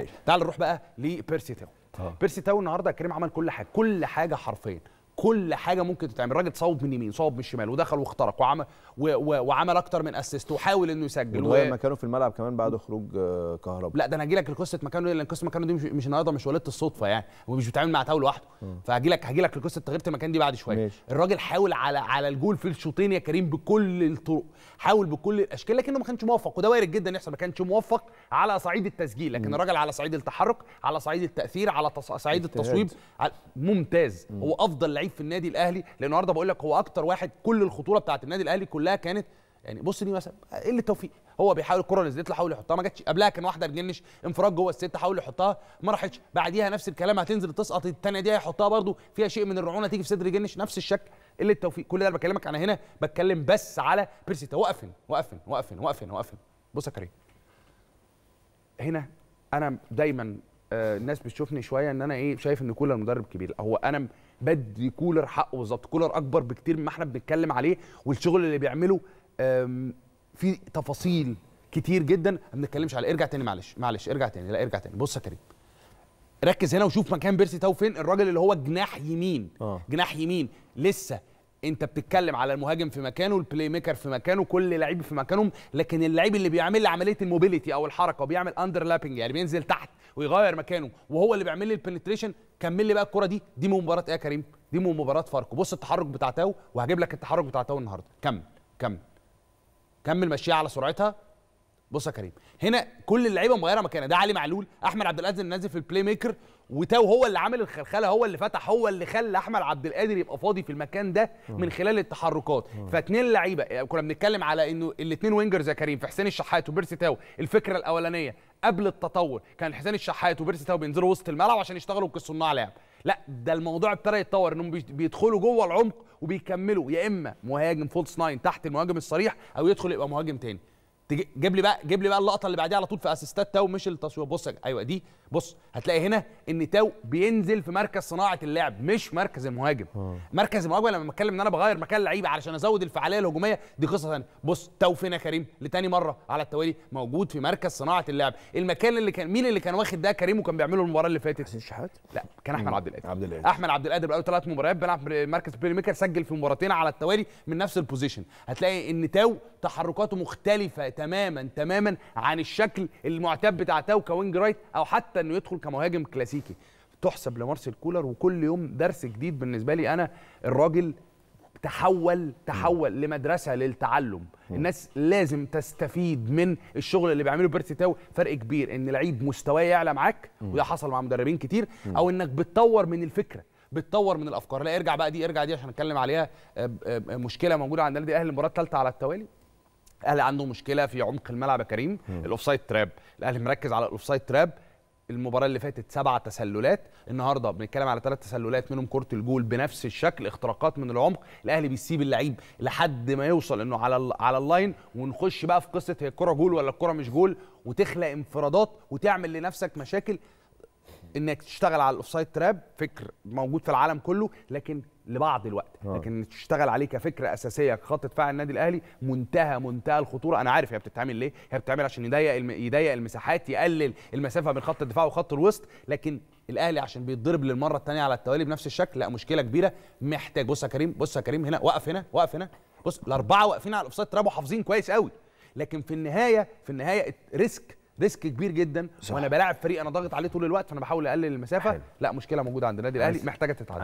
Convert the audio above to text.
طيب، تعال نروح بقى لبيرسي تاون اه. بيرسي تاون النهارده كريم عمل كل حاجه كل حاجه حرفيا كل حاجه ممكن تتعمل الراجل صوب من يمين صوب من الشمال ودخل واخترق وعمل و و وعمل اكتر من اسيست وحاول انه يسجل و... مكانه في الملعب كمان بعد خروج آه، كهرباء لا ده انا هجي لك لقصه مكانه لان قصه مكانه دي مش, مش النهارده مش ولاده الصدفه يعني ومش بيتعامل مع تاو لوحده فهجي لك هجي لك لقصه تغيرت المكان دي بعد شويه الراجل حاول على على الجول في الشوطين يا كريم بكل الطرق حاول بكل الاشكال لكنه ما كانش موفق وده وارد جدا يحصل ما كانش موفق على صعيد التسجيل لكن م. الراجل على صعيد التحرك على صعيد التاثير على تص... صعيد التصويب ممتاز هو افضل لعيب في النادي الاهلي لان النهارده بقول لك هو اكتر واحد كل الخطوره بتاعه النادي الاهلي كلها كانت يعني بص دي مثلا قله إيه توفيق هو بيحاول الكره نزلت له حاول يحطها ما جاتش قبلها كان واحده بجنش انفراد جوه الست حاول يحطها ما راحتش بعديها نفس الكلام هتنزل تسقط الثانيه دي هيحطها برده فيها شيء من الرعونه تيجي في صدر جنش نفس الشكل قله إيه توفيق كل ده انا بكلمك انا هنا بتكلم بس على بيرسيتا وقفن وقفن وقفن وقفن وقفن بص يا كريم هنا انا دايما آه، الناس بتشوفني شويه ان انا ايه شايف ان كولر مدرب كبير هو انا بدي كولر حقه بالظبط كولر اكبر بكتير مما احنا بنتكلم عليه والشغل اللي بيعمله في تفاصيل كتير جدا ما بنتكلمش على ارجع تاني معلش معلش ارجع تاني لا ارجع تاني بص يا كريم ركز هنا وشوف مكان بيرسي تاو فين الراجل اللي هو جناح يمين آه. جناح يمين لسه انت بتتكلم على المهاجم في مكانه البلاي ميكر في مكانه كل لعيب في مكانهم لكن اللعيب اللي بيعمل لي عمليه الموبيليتي او الحركه وبيعمل اندر لابنج يعني بينزل تحت ويغير مكانه وهو اللي بيعمل لي البنتريشن كمل لي بقى الكره دي دي من مباراه ايه يا كريم دي من مباراه فاركو بص التحرك بتاع تاو وهجيب لك التحرك بتاع تاو النهارده كمل كمل كمل مشيها على سرعتها بص يا كريم هنا كل اللعيبه مغيره مكانها ده علي معلول احمد عبد القادر نازل في البلاي ميكر وتاو هو اللي عامل الخلخله هو اللي فتح هو اللي خلى احمد عبد القادر يبقى فاضي في المكان ده من خلال التحركات فاثنين لعيبه كنا بنتكلم على انه الاثنين وينجرز يا كريم في حسين الشحات وبيرسي تاو الفكره الاولانيه قبل التطور كان حسين الشحات وبيرسي تاو بينزلوا وسط الملعب عشان يشتغلوا كصناع لعب لا ده الموضوع ابتدى يتطور انهم بيدخلوا جوه العمق وبيكملوا يا اما مهاجم فولس ناين تحت المهاجم الصريح او يدخل يبقى مهاجم تاني جيب لي بقى جيب لي بقى اللقطه اللي بعديها على طول في اسيستات تاو مش التصوير بص ايوه دي بص هتلاقي هنا ان تاو بينزل في مركز صناعه اللعب مش مركز المهاجم أوه. مركز المهاجم لما بتكلم ان انا بغير مكان لعيبه علشان ازود الفعاليه الهجوميه دي قصه ثانيه بص تاو فين يا كريم لتاني مره على التوالي موجود في مركز صناعه اللعب المكان اللي كان مين اللي كان واخد ده كريم وكان بيعمله المباراه اللي فاتت حسين الشحات لا كان احمد عبد القادر عبد القادر احمد عبد القادر بقاله ثلاث مباريات بيلعب مركز بلاي ميكر سجل في مباراتين على التوالي من نفس البوزيشن هتلاقي ان تاو تحركاته مختلفه تماما تماما عن الشكل المعتاد بتاع تاو كوينج رايت او حتى انه يدخل كمهاجم كلاسيكي تحسب لمارسيل كولر وكل يوم درس جديد بالنسبه لي انا الراجل تحول تحول م. لمدرسه للتعلم م. الناس لازم تستفيد من الشغل اللي بيعمله بيرسي تاو فرق كبير ان لعيب مستواه يعلى معاك وده حصل مع مدربين كتير م. او انك بتطور من الفكره بتطور من الافكار لا ارجع بقى دي ارجع دي عشان نتكلم عليها آه، آه، آه، مشكله موجوده عند النادي الاهلي المباراه الثالثه على التوالي الاهلي عنده مشكله في عمق الملعب يا كريم الاوفسايد تراب الاهلي مركز على الاوفسايد تراب المباراه اللي فاتت سبع تسللات النهارده بنتكلم على ثلاث تسللات منهم كره الجول بنفس الشكل اختراقات من العمق الاهلي بيسيب اللعيب لحد ما يوصل انه على على اللاين ونخش بقى في قصه هي الكره جول ولا الكره مش جول وتخلق انفرادات وتعمل لنفسك مشاكل انك تشتغل على الاوفسايد تراب فكر موجود في العالم كله لكن لبعض الوقت آه. لكن تشتغل عليه كفكره اساسيه كخط دفاع النادي الاهلي منتهى منتهى الخطوره انا عارف هي بتتعمل ليه هي بتتعمل عشان يضيق الم... يضيق المساحات يقلل المسافه بين خط الدفاع وخط الوسط لكن الاهلي عشان بيتضرب للمره الثانيه على التوالي بنفس الشكل لا مشكله كبيره محتاج بص يا كريم بص يا كريم هنا وقف هنا وقف هنا بص الاربعه واقفين على الاوفسايد تراب وحافظين كويس قوي لكن في النهايه في النهايه ريسك ريسك كبير جدا صح. وانا بلاعب فريق انا ضاغط عليه طول الوقت فانا بحاول اقلل المسافه حل. لا مشكله موجوده عند النادي الاهلي محتاجه تتعدل